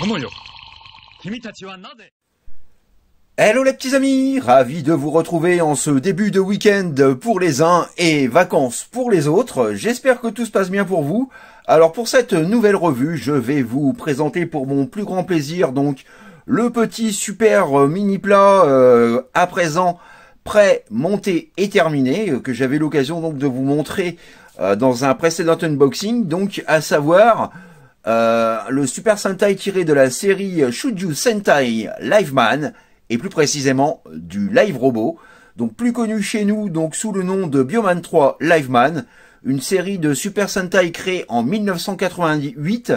Hello les petits amis, ravi de vous retrouver en ce début de week-end pour les uns et vacances pour les autres. J'espère que tout se passe bien pour vous. Alors pour cette nouvelle revue, je vais vous présenter pour mon plus grand plaisir donc le petit super mini plat euh, à présent prêt, monté et terminé euh, que j'avais l'occasion donc de vous montrer euh, dans un précédent unboxing. Donc à savoir euh, le Super Sentai tiré de la série Shuju Sentai Liveman, et plus précisément du Live Robot, donc plus connu chez nous donc sous le nom de Bioman 3 Liveman, une série de Super Sentai créée en 1988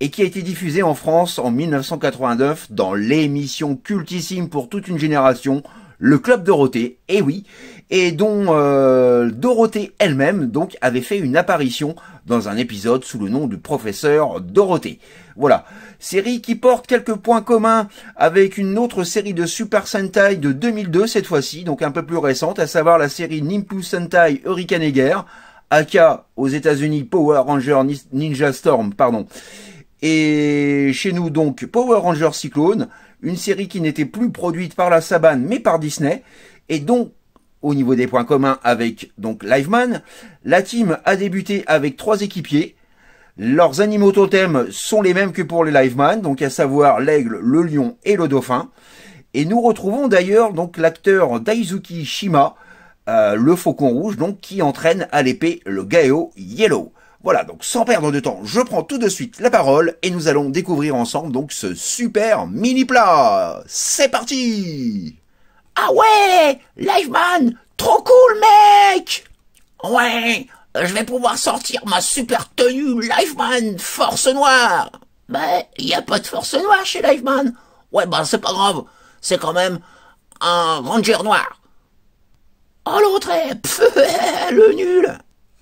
et qui a été diffusée en France en 1989 dans l'émission cultissime pour toute une génération, le club Dorothée, et eh oui, et dont euh, Dorothée elle-même donc avait fait une apparition dans un épisode sous le nom du professeur Dorothée. Voilà, série qui porte quelques points communs avec une autre série de Super Sentai de 2002 cette fois-ci, donc un peu plus récente, à savoir la série Nimpu Sentai Hurricane aka aux États-Unis Power Ranger Ninja Storm, pardon. Et chez nous donc Power Ranger Cyclone, une série qui n'était plus produite par la Sabane mais par Disney, et donc au niveau des points communs avec donc Liveman, la team a débuté avec trois équipiers. Leurs animaux totems sont les mêmes que pour les Liveman, donc à savoir l'aigle, le lion et le dauphin. Et nous retrouvons d'ailleurs donc l'acteur Daizuki Shima, euh, le faucon rouge, donc qui entraîne à l'épée le Gaio Yellow. Voilà, donc sans perdre de temps, je prends tout de suite la parole et nous allons découvrir ensemble donc ce super mini plat. C'est parti Ah ouais Liveman Trop cool mec Ouais Je vais pouvoir sortir ma super tenue Liveman Force Noire il ben, y a pas de Force Noire chez Liveman Ouais bah c'est pas grave, c'est quand même un Ranger Noir. Oh l'autre est... le nul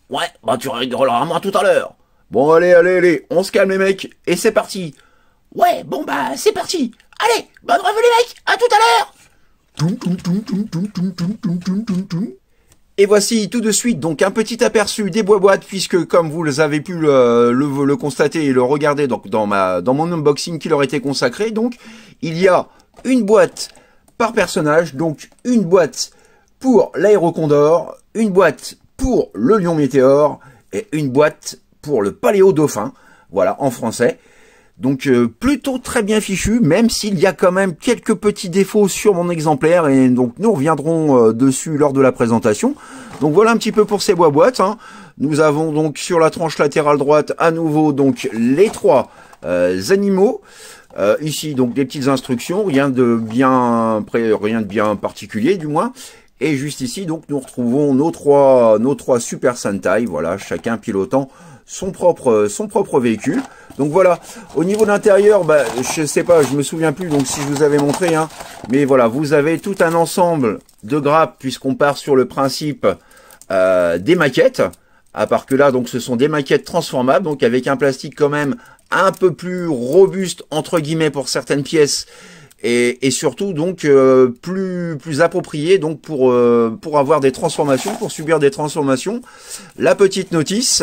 Ouais, bah tu rigoleras à moi tout à l'heure. Bon allez, allez, allez, on se calme les mecs, et c'est parti. Ouais, bon bah c'est parti. Allez, bonne revue les mecs, à tout à l'heure. Et voici tout de suite donc un petit aperçu des bois boîtes puisque comme vous les avez pu le, constater et le regarder donc dans ma dans mon unboxing qui leur était consacré donc il y a une boîte par personnage donc une boîte pour l'aérocondor, une boîte pour le lion météore et une boîte pour le paléo dauphin, voilà, en français. Donc euh, plutôt très bien fichu, même s'il y a quand même quelques petits défauts sur mon exemplaire, et donc nous reviendrons euh, dessus lors de la présentation. Donc voilà un petit peu pour ces bois boîtes. Hein. Nous avons donc sur la tranche latérale droite à nouveau donc les trois euh, animaux. ici donc des petites instructions, rien de bien rien de bien particulier du moins. Et juste ici, donc, nous retrouvons nos trois, nos trois Super Sentai, voilà, chacun pilotant son propre, son propre véhicule. Donc voilà, au niveau de l'intérieur, bah, je sais pas, je me souviens plus, donc si je vous avais montré, hein, mais voilà, vous avez tout un ensemble de grappes, puisqu'on part sur le principe euh, des maquettes, à part que là, donc, ce sont des maquettes transformables, donc avec un plastique quand même un peu plus robuste, entre guillemets, pour certaines pièces, et, surtout donc euh, plus plus approprié donc pour euh, pour avoir des transformations, pour subir des transformations. La petite notice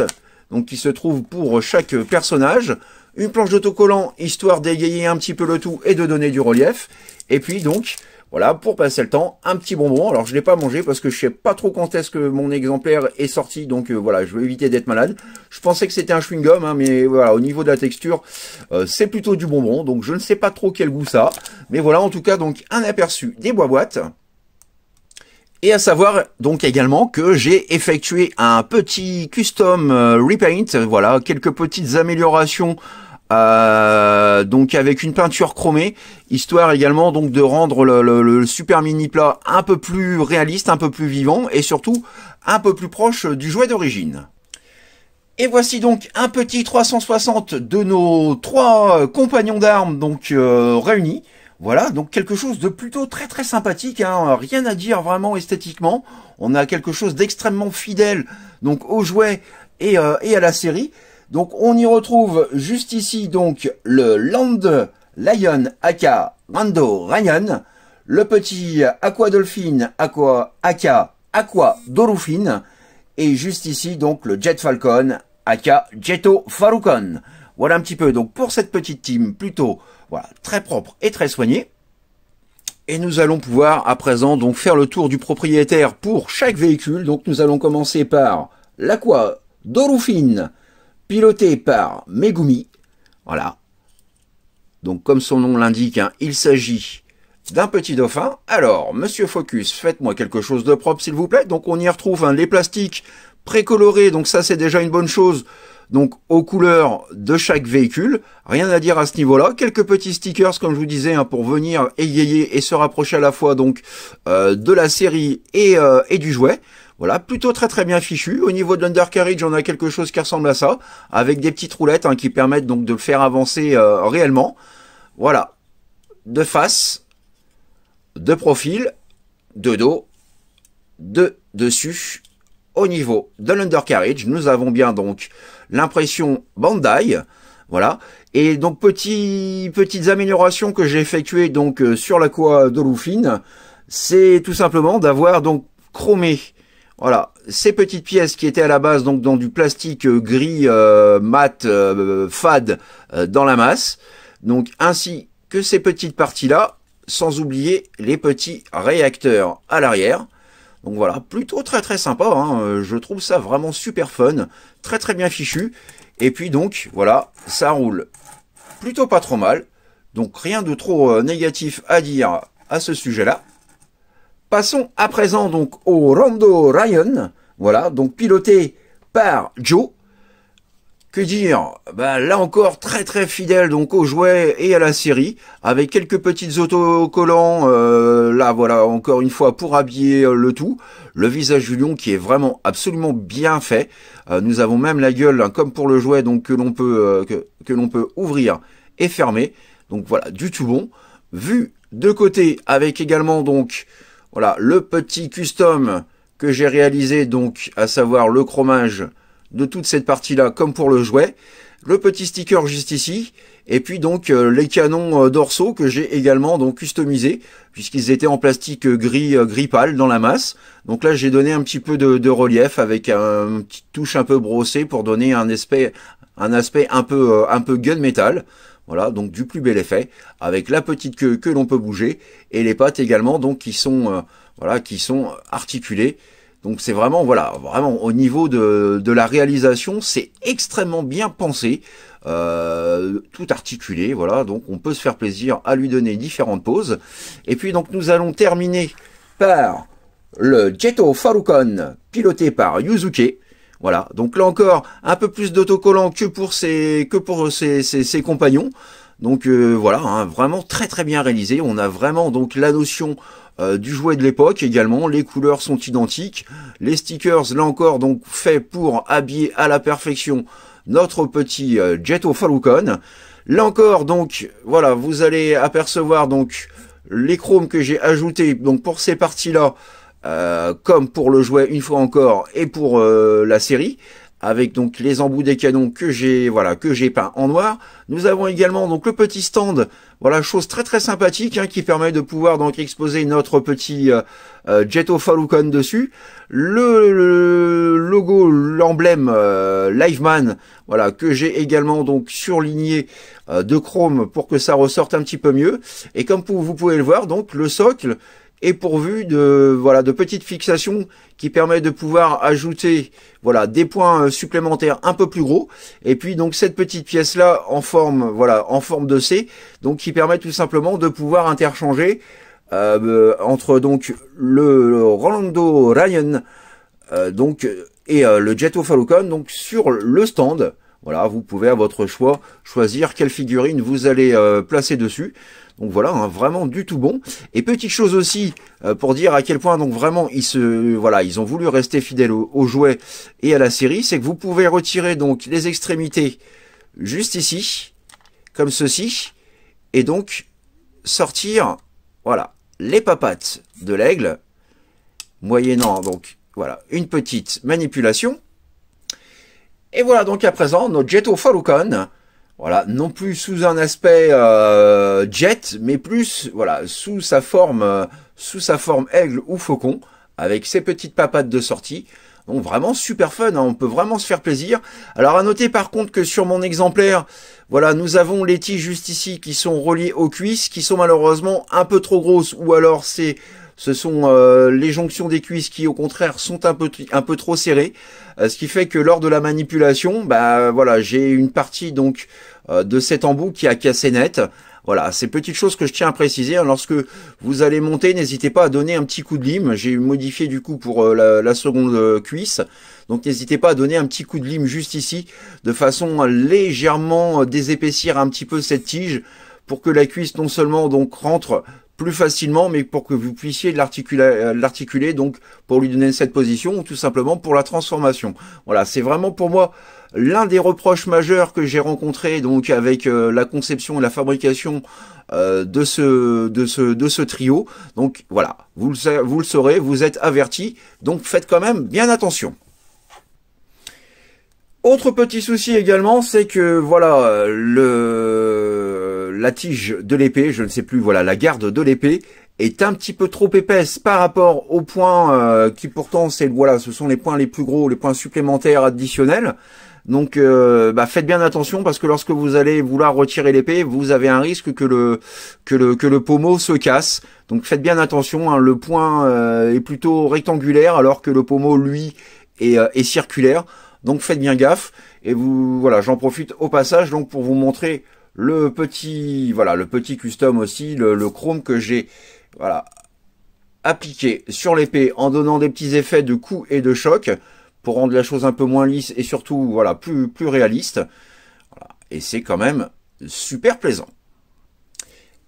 donc qui se trouve pour chaque personnage, une planche d'autocollant histoire d'égayer un petit peu le tout et de donner du relief. Et puis donc voilà, pour passer le temps, un petit bonbon. Alors je l'ai pas mangé parce que je sais pas trop quand est-ce que mon exemplaire est sorti, donc euh, voilà, je vais éviter d'être malade. Je pensais que c'était un chewing-gum, hein, mais voilà, au niveau de la texture, euh, c'est plutôt du bonbon, donc je ne sais pas trop quel goût ça. Mais voilà, en tout cas, donc un aperçu des bois boîtes. Et à savoir donc également que j'ai effectué un petit custom euh, repaint, voilà, quelques petites améliorations euh, donc avec une peinture chromée, histoire également donc de rendre le, super mini plat un peu plus réaliste, un peu plus vivant et surtout un peu plus proche du jouet d'origine. Et voici donc un petit 360 de nos trois compagnons d'armes donc euh, réunis. Voilà, donc quelque chose de plutôt très très sympathique, hein. rien à dire vraiment esthétiquement. On a quelque chose d'extrêmement fidèle donc au jouet et, euh, et à la série. Donc on y retrouve juste ici donc le Land Lion aka Rando Ryan, le petit Aqua Dolphin aqua, aka Aqua Dorufin, et juste ici donc le Jet Falcon aka Jetto Faroucon Voilà un petit peu donc pour cette petite team plutôt voilà très propre et très soignée. Et nous allons pouvoir à présent donc faire le tour du propriétaire pour chaque véhicule. Donc nous allons commencer par l'Aqua Dorufin piloté par Megumi. Voilà. Donc comme son nom l'indique, hein, il s'agit d'un petit dauphin. Alors, Monsieur Focus, faites-moi quelque chose de propre s'il vous plaît. Donc on y retrouve hein, les plastiques précolorés, donc ça c'est déjà une bonne chose. Donc aux couleurs de chaque véhicule, rien à dire à ce niveau-là. Quelques petits stickers, comme je vous disais, hein, pour venir égayer et se rapprocher à la fois donc euh, de la série et euh, du jouet. Voilà, plutôt très très bien fichu. Au niveau de l'undercarriage, on a quelque chose qui ressemble à ça, avec des petites roulettes hein, qui permettent donc de le faire avancer euh, réellement. Voilà, de face, de profil, de dos, de dessus. Au niveau de l'undercarriage, nous avons bien donc l'impression Bandai. Voilà. Et donc petites améliorations que j'ai effectuées donc euh, sur la quoi de c'est tout simplement d'avoir donc chromé voilà, ces petites pièces qui étaient à la base donc dans du plastique euh, gris euh, mat euh, fade dans la masse. Donc ainsi que ces petites parties-là, sans oublier les petits réacteurs à l'arrière. Donc voilà, plutôt très très sympa, hein. je trouve ça vraiment super fun, très très bien fichu. Et puis donc voilà, ça roule plutôt pas trop mal. Donc rien de trop négatif à dire à ce sujet-là. Passons à présent donc au Rondo Ryan, voilà, donc piloté par Joe. Que dire ben, Là encore très très fidèle donc au jouet et à la série, avec quelques petites autocollants, euh, là voilà encore une fois pour habiller euh, le tout. Le visage du lion qui est vraiment absolument bien fait. Euh, nous avons même la gueule, hein, comme pour le jouet, donc que l'on peut, que l'on peut ouvrir et fermer. Donc voilà, du tout bon. Vu de côté avec également donc voilà, le petit custom que j'ai réalisé, donc, à savoir le chromage de toute cette partie-là, comme pour le jouet. Le petit sticker juste ici. Et puis donc euh, les canons euh, dorsaux que j'ai également donc customisés puisqu'ils étaient en plastique gris euh, gris pâle dans la masse. Donc là j'ai donné un petit peu de, relief avec un, une petite touche un peu brossée pour donner un aspect un aspect un peu un peu gunmetal. Voilà, donc du plus bel effet, avec la petite queue que l'on peut bouger, et les pattes également, donc qui sont, euh, voilà, qui sont articulées. Donc c'est vraiment, voilà, vraiment au niveau de, la réalisation, c'est extrêmement bien pensé, euh, tout articulé, voilà, donc on peut se faire plaisir à lui donner différentes poses. Et puis donc nous allons terminer par le Jetto Farukon piloté par Yuzuke. Voilà. Donc là encore, un peu plus d'autocollants que pour ses, que pour ses, compagnons. Donc euh, voilà, hein, vraiment très très bien réalisé. On a vraiment donc la notion euh, du jouet de l'époque également. Les couleurs sont identiques. Les stickers, là encore, donc fait pour habiller à la perfection notre petit Jet euh, Falcon. Là encore, donc voilà, vous allez apercevoir donc les chromes que j'ai ajoutés donc pour ces parties là euh, comme pour le jouet une fois encore et pour euh, la série avec donc les embouts des canons que j'ai voilà que j'ai peint en noir. Nous avons également donc le petit stand, voilà chose très très sympathique hein, qui permet de pouvoir donc exposer notre petit euh, euh of Falcon dessus. Le, logo, l'emblème Liveman, voilà que j'ai également donc surligné de chrome pour que ça ressorte un petit peu mieux. Et comme vous pouvez le voir donc le socle est pourvu de voilà de petites fixations qui permettent de pouvoir ajouter voilà des points euh, supplémentaires un peu plus gros et puis donc cette petite pièce là en forme voilà en forme de C donc qui permet tout simplement de pouvoir interchanger euh, entre donc le, Rolando Ryan euh, donc et le Jet Falcon donc sur le stand voilà, vous pouvez à votre choix choisir quelle figurine vous allez euh, placer dessus. Donc voilà, hein, vraiment du tout bon. Et petite chose aussi euh, pour dire à quel point donc vraiment ils se voilà, ils ont voulu rester fidèles aux jouets et à la série, c'est que vous pouvez retirer donc les extrémités juste ici comme ceci et donc sortir voilà, les papates de l'aigle moyennant donc voilà, une petite manipulation et voilà donc à présent notre jet Falcon. Voilà, non plus sous un aspect euh, jet, mais plus voilà sous sa forme, euh, sous sa forme aigle ou faucon, avec ses petites papates de sortie. Donc vraiment super fun, hein, on peut vraiment se faire plaisir. Alors à noter par contre que sur mon exemplaire, voilà, nous avons les tiges juste ici qui sont reliées aux cuisses, qui sont malheureusement un peu trop grosses, ou alors c'est ce sont euh, les jonctions des cuisses qui, au contraire, sont un peu, un peu trop serrées, euh, ce qui fait que lors de la manipulation, bah voilà, j'ai une partie donc euh, de cet embout qui a cassé net. Voilà, ces petites choses que je tiens à préciser. Hein. Lorsque vous allez monter, n'hésitez pas à donner un petit coup de lime. J'ai modifié du coup pour la, seconde cuisse. Donc n'hésitez pas à donner un petit coup de lime juste ici, de façon à légèrement désépaissir un petit peu cette tige pour que la cuisse non seulement donc rentre plus facilement, mais pour que vous puissiez euh, l'articuler, donc pour lui donner cette position, ou tout simplement pour la transformation. Voilà, c'est vraiment pour moi l'un des reproches majeurs que j'ai rencontré donc avec euh, la conception et la fabrication euh, de ce de ce de ce trio. Donc voilà, vous le, vous le saurez, vous êtes averti. donc faites quand même bien attention. Autre petit souci également, c'est que voilà le la tige de l'épée, je ne sais plus, voilà, la garde de l'épée est un petit peu trop épaisse par rapport aux points euh, qui pourtant c'est voilà, ce sont les points les plus gros, les points supplémentaires additionnels. Donc euh, bah, faites bien attention parce que lorsque vous allez vouloir retirer l'épée, vous avez un risque que le que le que le pommeau se casse. Donc faites bien attention. Hein, le point euh, est plutôt rectangulaire alors que le pommeau lui est, est circulaire. Donc faites bien gaffe. Et vous voilà, j'en profite au passage donc pour vous montrer le petit, voilà, le petit custom aussi, le, chrome que j'ai, voilà, appliqué sur l'épée en donnant des petits effets de coups et de choc pour rendre la chose un peu moins lisse et surtout, voilà, plus, plus réaliste. Et c'est quand même super plaisant.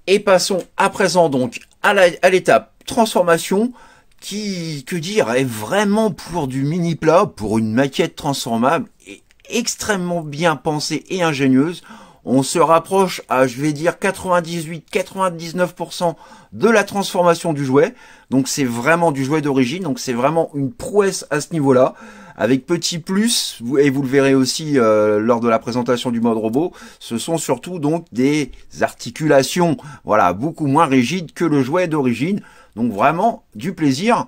Et passons à présent donc à l'étape transformation qui, que dire, est vraiment pour du mini plat, pour une maquette transformable, et extrêmement bien pensée et ingénieuse on se rapproche à, je vais dire, 98-99% de la transformation du jouet. Donc c'est vraiment du jouet d'origine, donc c'est vraiment une prouesse à ce niveau-là. Avec petit plus, et vous le verrez aussi euh, lors de la présentation du mode robot, ce sont surtout donc des articulations, voilà, beaucoup moins rigides que le jouet d'origine. Donc vraiment du plaisir,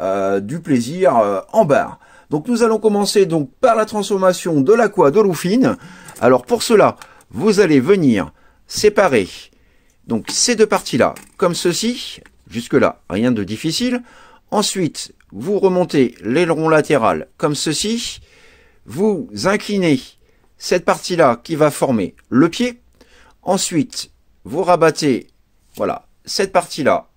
euh, du plaisir euh, en barre. Donc nous allons commencer donc par la transformation de l'aqua de Rufine Alors pour cela, vous allez venir séparer donc ces deux parties-là, comme ceci, jusque-là, rien de difficile. Ensuite, vous remontez l'aileron latéral comme ceci, vous inclinez cette partie-là qui va former le pied. Ensuite, vous rabattez, voilà, cette partie-là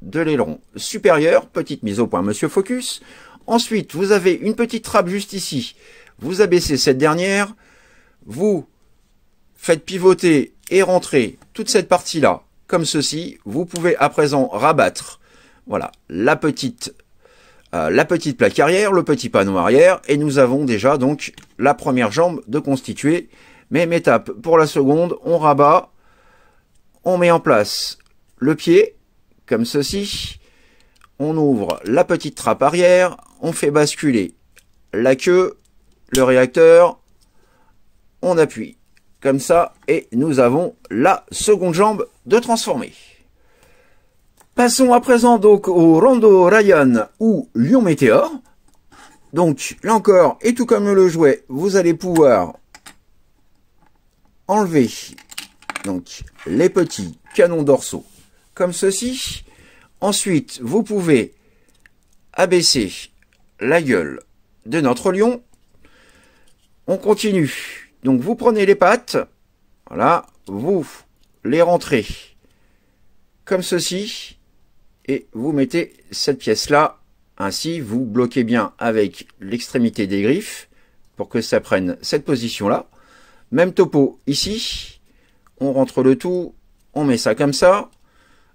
de l'aileron supérieur, petite mise au point Monsieur Focus. Ensuite, vous avez une petite trappe juste ici, vous abaissez cette dernière, vous Faites pivoter et rentrer toute cette partie-là, comme ceci. Vous pouvez à présent rabattre voilà, la petite, euh, la petite plaque arrière, le petit panneau arrière, et nous avons déjà donc la première jambe de constituer. Même étape pour la seconde, on rabat, on met en place le pied, comme ceci, on ouvre la petite trappe arrière, on fait basculer la queue, le réacteur, on appuie comme ça, et nous avons la seconde jambe de transformer. Passons à présent donc au Rondo Ryan ou Lion Météor. Donc là encore, et tout comme le jouet, vous allez pouvoir enlever donc les petits canons dorsaux comme ceci. Ensuite, vous pouvez abaisser la gueule de notre lion. On continue donc vous prenez les pattes, voilà, vous les rentrez comme ceci, et vous mettez cette pièce-là. Ainsi, vous bloquez bien avec l'extrémité des griffes pour que ça prenne cette position-là. Même topo ici, on rentre le tout, on met ça comme ça.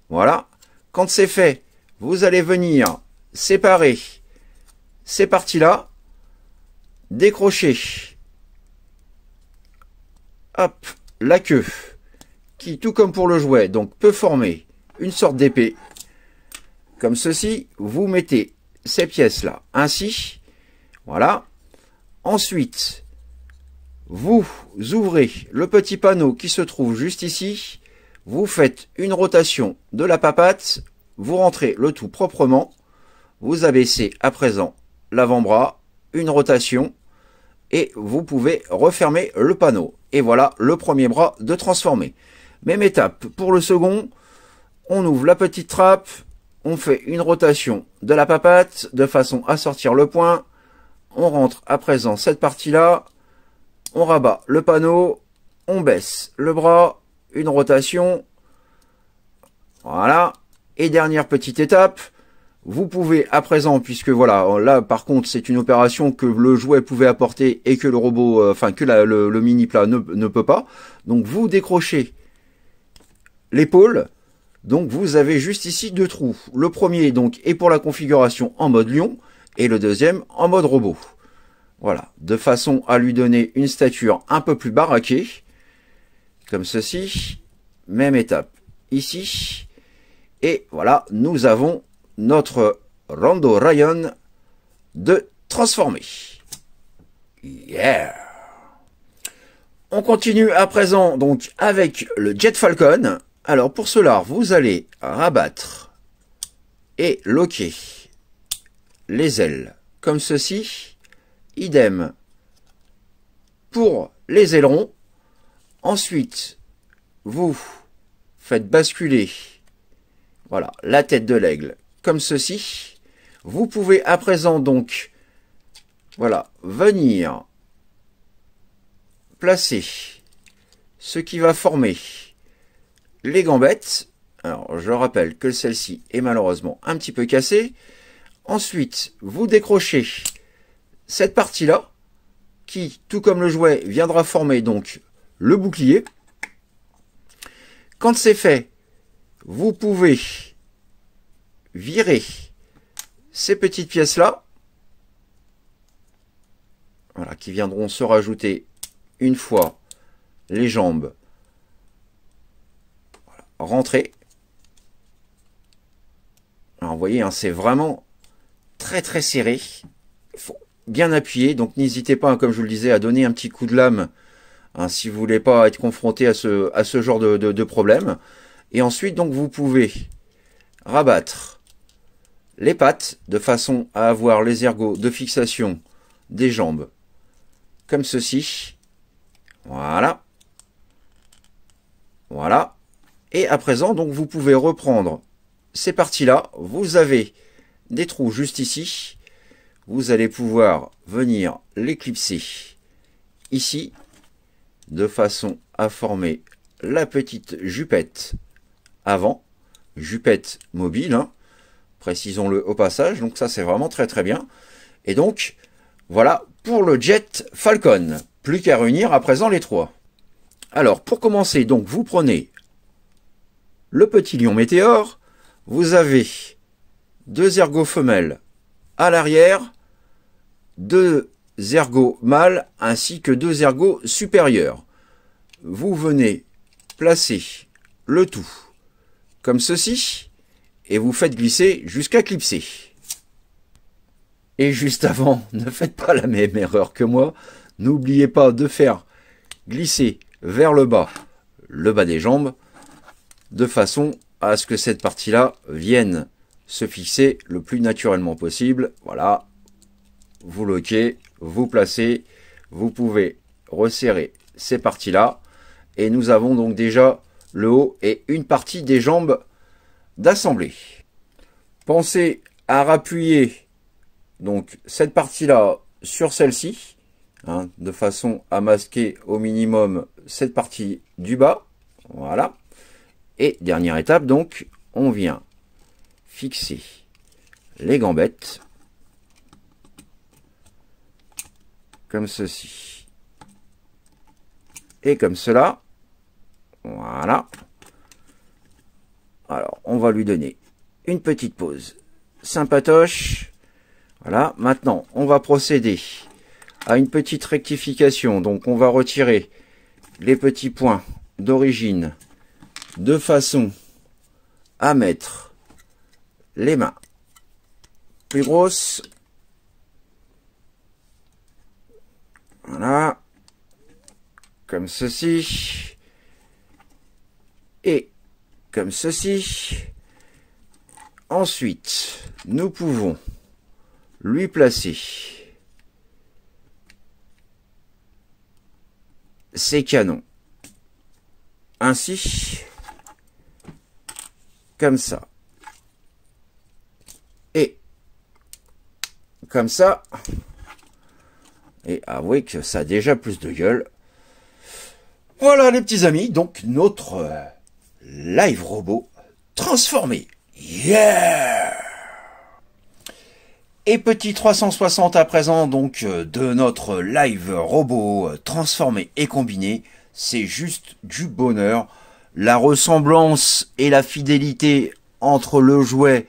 Voilà. Quand c'est fait, vous allez venir séparer ces parties-là, décrocher Hop, la queue, qui tout comme pour le jouet, donc peut former une sorte d'épée. Comme ceci, vous mettez ces pièces-là ainsi. Voilà. Ensuite, vous ouvrez le petit panneau qui se trouve juste ici. Vous faites une rotation de la papate. Vous rentrez le tout proprement. Vous abaissez à présent l'avant-bras, une rotation, et vous pouvez refermer le panneau. Et voilà le premier bras de transformé. Même étape pour le second. On ouvre la petite trappe. On fait une rotation de la papate de façon à sortir le point. On rentre à présent cette partie-là. On rabat le panneau. On baisse le bras. Une rotation. Voilà. Et dernière petite étape. Vous pouvez à présent, puisque voilà, là par contre c'est une opération que le jouet pouvait apporter et que le robot, euh, enfin que le, mini plat ne, peut pas. Donc vous décrochez l'épaule. Donc vous avez juste ici deux trous. Le premier donc est pour la configuration en mode lion et le deuxième en mode robot. Voilà, de façon à lui donner une stature un peu plus baraquée, comme ceci. Même étape ici. Et voilà, nous avons notre rando Ryan de transformer. Yeah On continue à présent donc avec le Jet Falcon. Alors pour cela, vous allez rabattre et loquer les ailes comme ceci. Idem pour les ailerons. Ensuite, vous faites basculer voilà, la tête de l'aigle ceci. Vous pouvez à présent donc, voilà, venir placer ce qui va former les gambettes. Alors, je rappelle que celle-ci est malheureusement un petit peu cassée. Ensuite, vous décrochez cette partie-là, qui, tout comme le jouet, viendra former donc le bouclier. Quand c'est fait, vous pouvez virer ces petites pièces-là, voilà, qui viendront se rajouter une fois les jambes voilà, rentrées. Alors vous voyez, hein, c'est vraiment très très serré. Il faut bien appuyer, donc n'hésitez pas, hein, comme je vous le disais, à donner un petit coup de lame hein, si vous voulez pas être confronté à ce, à ce genre de problème. Et ensuite, donc, vous pouvez rabattre les pattes de façon à avoir les ergots de fixation des jambes comme ceci. Voilà. Voilà. Et à présent, donc, vous pouvez reprendre ces parties-là. Vous avez des trous juste ici. Vous allez pouvoir venir l'éclipser ici de façon à former la petite jupette avant, jupette mobile, hein, précisons-le au passage. Donc ça, c'est vraiment très très bien. Et donc, voilà pour le jet Falcon. Plus qu'à réunir à présent les trois. Alors, pour commencer, donc, vous prenez le petit lion météore. Vous avez deux ergots femelles à l'arrière, deux ergots mâles ainsi que deux ergots supérieurs. Vous venez placer le tout comme ceci et vous faites glisser jusqu'à clipser. Et juste avant, ne faites pas la même erreur que moi. N'oubliez pas de faire glisser vers le bas le bas des jambes de façon à ce que cette partie-là vienne se fixer le plus naturellement possible. Voilà, vous loquez, vous placez, vous pouvez resserrer ces parties-là. Et nous avons donc déjà le haut et une partie des jambes d'assembler. Pensez à rappuyer donc cette partie-là sur celle-ci, hein, de façon à masquer au minimum cette partie du bas. Voilà. Et dernière étape, donc, on vient fixer les gambettes comme ceci et comme cela. Voilà. Alors, on va lui donner une petite pause. Sympatoche. Voilà. Maintenant, on va procéder à une petite rectification. Donc, on va retirer les petits points d'origine de façon à mettre les mains plus grosses. Voilà. Comme ceci. Et comme ceci. Ensuite, nous pouvons lui placer ses canons. Ainsi, comme ça. Et comme ça. Et avouez que ça a déjà plus de gueule. Voilà les petits amis, donc notre euh, Live Robot transformé. Yeah et petit 360 à présent donc euh, de notre live robot euh, transformé et combiné, c'est juste du bonheur. La ressemblance et la fidélité entre le jouet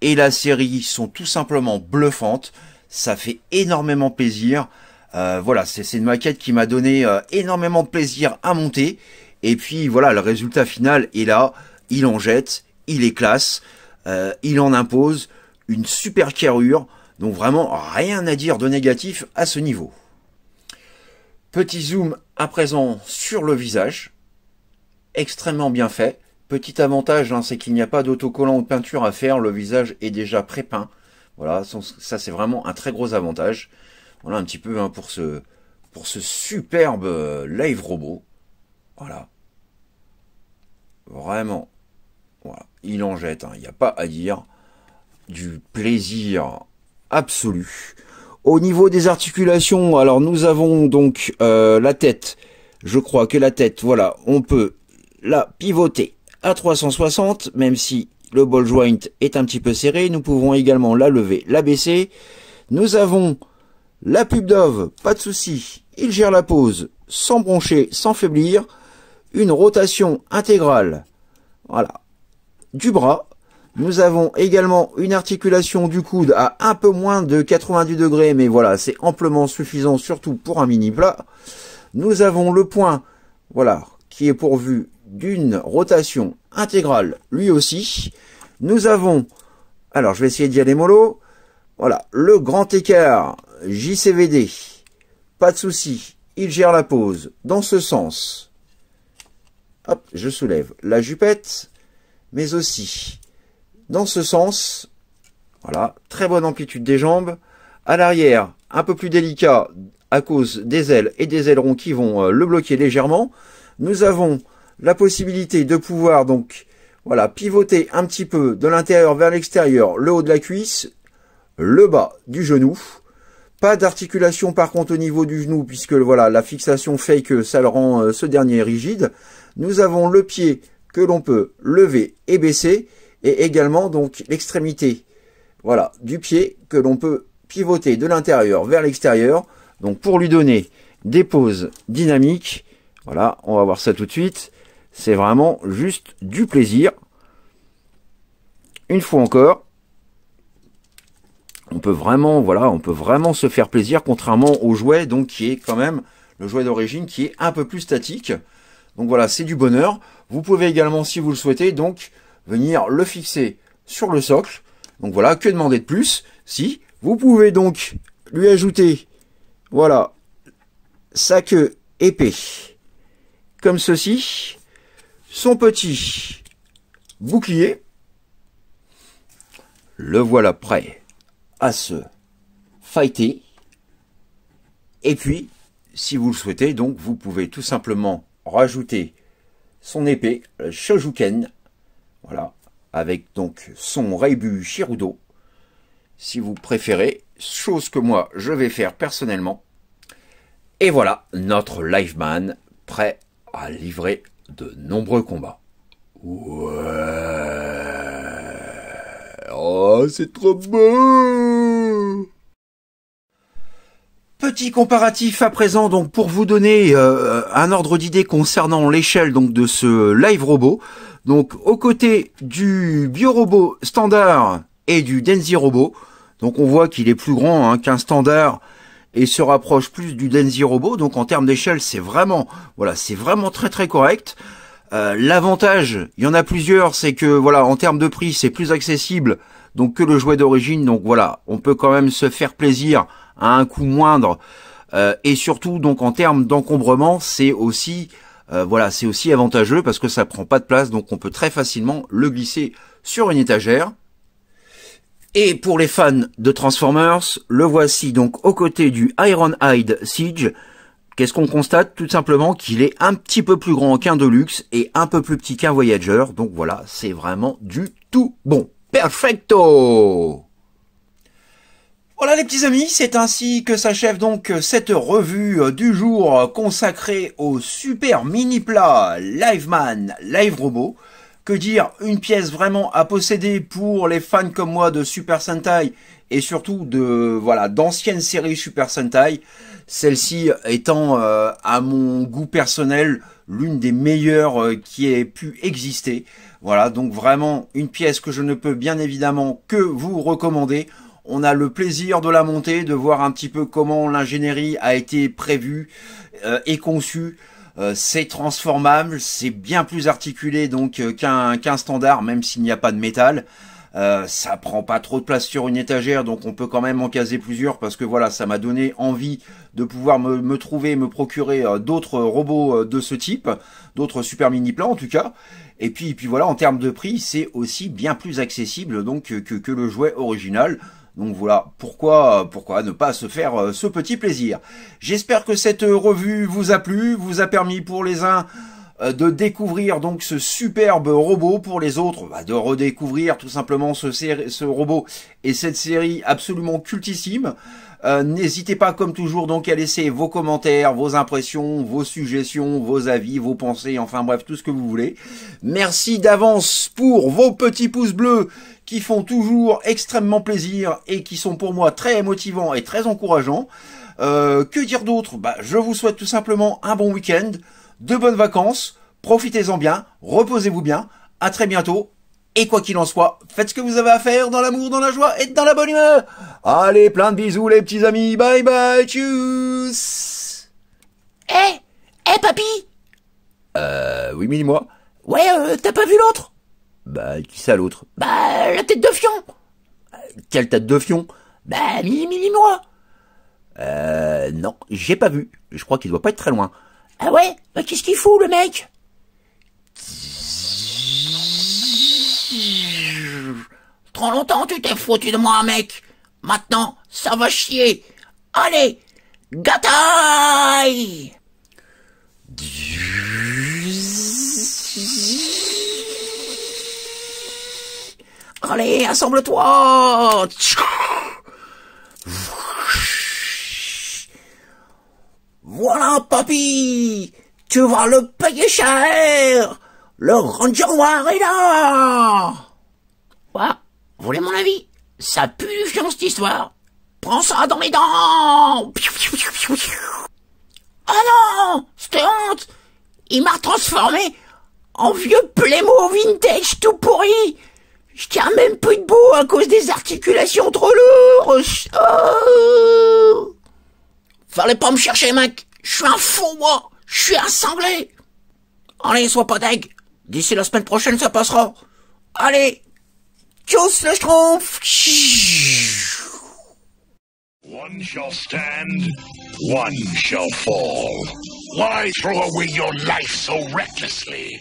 et la série sont tout simplement bluffantes. Ça fait énormément plaisir. Euh, voilà, c'est une maquette qui m'a donné énormément de plaisir à monter et puis voilà, le résultat final est là, il en jette, il est classe, euh, il en impose, une super carrure, donc vraiment rien à dire de négatif à ce niveau. Petit zoom à présent sur le visage, extrêmement bien fait. Petit avantage, hein, c'est qu'il n'y a pas d'autocollant ou de peinture à faire, le visage est déjà pré-peint. Voilà, ça c'est vraiment un très gros avantage. Voilà un petit peu hein, pour, ce, pour ce superbe euh, live robot. Voilà. Vraiment. Voilà. Il en jette, hein. il n'y a pas à dire. Du plaisir absolu. Au niveau des articulations, alors nous avons donc euh, la tête. Je crois que la tête, voilà, on peut la pivoter à 360, même si le ball joint est un petit peu serré. Nous pouvons également la lever, la baisser. Nous avons la pub Dove, pas de souci. Il gère la pose sans broncher, sans faiblir une rotation intégrale voilà, du bras. Nous avons également une articulation du coude à un peu moins de 90 degrés, mais voilà, c'est amplement suffisant, surtout pour un mini plat. Nous avons le point, voilà, qui est pourvu d'une rotation intégrale, lui aussi. Nous avons, alors je vais essayer d'y aller mollo, voilà, le grand écart JCVD. Pas de souci, il gère la pose dans ce sens je soulève la jupette, mais aussi dans ce sens. Voilà, très bonne amplitude des jambes. À l'arrière, un peu plus délicat à cause des ailes et des ailerons qui vont euh, le bloquer légèrement. Nous avons la possibilité de pouvoir donc voilà, pivoter un petit peu de l'intérieur vers l'extérieur, le haut de la cuisse, le bas du genou. Pas d'articulation par contre au niveau du genou puisque voilà la fixation fait que ça le rend euh, ce dernier rigide nous avons le pied que l'on peut lever et baisser, et également donc l'extrémité voilà, du pied que l'on peut pivoter de l'intérieur vers l'extérieur, donc pour lui donner des poses dynamiques. Voilà, on va voir ça tout de suite. C'est vraiment juste du plaisir. Une fois encore, on peut vraiment, voilà, on peut vraiment se faire plaisir, contrairement au jouet, donc qui est quand même le jouet d'origine qui est un peu plus statique. Donc voilà, c'est du bonheur. Vous pouvez également, si vous le souhaitez, donc venir le fixer sur le socle. Donc voilà, que demander de plus Si vous pouvez donc lui ajouter, voilà, sa queue épais, comme ceci, son petit bouclier. Le voilà prêt à se fighter. Et puis, si vous le souhaitez, donc vous pouvez tout simplement rajouter son épée Shojuken, voilà, avec donc son Reibu Shirudo, si vous préférez, chose que moi je vais faire personnellement. Et voilà, notre man prêt à livrer de nombreux combats. Ouais. Oh, c'est trop beau Petit comparatif à présent, donc pour vous donner euh, un ordre d'idée concernant l'échelle donc de ce live robot. Donc aux côtés du biorobot standard et du Denzi robot, donc on voit qu'il est plus grand hein, qu'un standard et se rapproche plus du Denzi robot. Donc en termes d'échelle, c'est vraiment voilà, c'est vraiment très très correct. Euh, l'avantage, il y en a plusieurs, c'est que voilà, en termes de prix, c'est plus accessible donc que le jouet d'origine. Donc voilà, on peut quand même se faire plaisir à un coût moindre. Euh, et surtout, donc en termes d'encombrement, c'est aussi euh, voilà, c'est aussi avantageux parce que ça prend pas de place, donc on peut très facilement le glisser sur une étagère. Et pour les fans de Transformers, le voici donc aux côtés du Ironhide Siege. Qu'est-ce qu'on constate Tout simplement qu'il est un petit peu plus grand qu'un Deluxe et un peu plus petit qu'un Voyager. Donc voilà, c'est vraiment du tout bon. Perfecto voilà les petits amis, c'est ainsi que s'achève donc cette revue euh, du jour euh, consacrée au super mini plat Liveman Live Robot. Que dire, une pièce vraiment à posséder pour les fans comme moi de Super Sentai et surtout de voilà d'anciennes séries Super Sentai. Celle-ci étant euh, à mon goût personnel l'une des meilleures qui ait pu exister. Voilà, donc vraiment une pièce que je ne peux bien évidemment que vous recommander. On a le plaisir de la monter, de voir un petit peu comment l'ingénierie a été prévue euh, et conçue. Euh, c'est transformable, c'est bien plus articulé donc euh, qu'un standard, même s'il n'y a pas de métal. ça prend pas trop de place sur une étagère, donc on peut quand même en caser plusieurs parce que voilà, ça m'a donné envie de pouvoir me, me trouver, me procurer d'autres robots de ce type, d'autres super mini plans en tout cas. Et puis, puis voilà, en termes de prix, c'est aussi bien plus accessible donc que, que le jouet original. Donc voilà, pourquoi, pourquoi ne pas se faire euh, ce petit plaisir J'espère que cette revue vous a plu, vous a permis pour les uns euh, de découvrir donc ce superbe robot pour les autres, bah, de redécouvrir tout simplement ce, robot et cette série absolument cultissime. Euh, n'hésitez pas, comme toujours, donc à laisser vos commentaires, vos impressions, vos suggestions, vos avis, vos pensées, enfin bref, tout ce que vous voulez. Merci d'avance pour vos petits pouces bleus qui font toujours extrêmement plaisir et qui sont pour moi très motivants et très encourageants. Euh, que dire d'autre bah, Je vous souhaite tout simplement un bon week-end de bonnes vacances, profitez-en bien, reposez-vous bien, à très bientôt, et quoi qu'il en soit, faites ce que vous avez à faire dans l'amour, dans la joie et dans la bonne humeur. Allez, plein de bisous les petits amis, bye bye, tchuss Eh hey Eh papy Euh, oui, mini moi Ouais, euh, t'as pas vu l'autre Bah, qui ça l'autre Bah, la tête de fion Quelle tête de fion Bah, mini, mini, moi Euh, non, j'ai pas vu. Je crois qu'il doit pas être très loin. Ah ouais Mais bah, qu'est-ce qu'il fout le mec Trop longtemps tu t'es foutu de moi mec Maintenant ça va chier Allez Gataille Allez, assemble-toi Hein, papi, papy, tu vas le payer cher Le ranger noir est là Quoi Vous voulez mon avis Ça pue du cette histoire Prends ça dans mes dents Oh non C'était honte Il m'a transformé en vieux plémo vintage tout pourri Je tiens même plus debout à cause des articulations trop lourdes oh. Fallait pas me chercher, mec je suis un fou, moi Je suis assemblé Allez, sois pas deg D'ici la semaine prochaine, ça passera Allez Tchuss le schtroumpf One shall stand, one shall fall. Why throw away your life so recklessly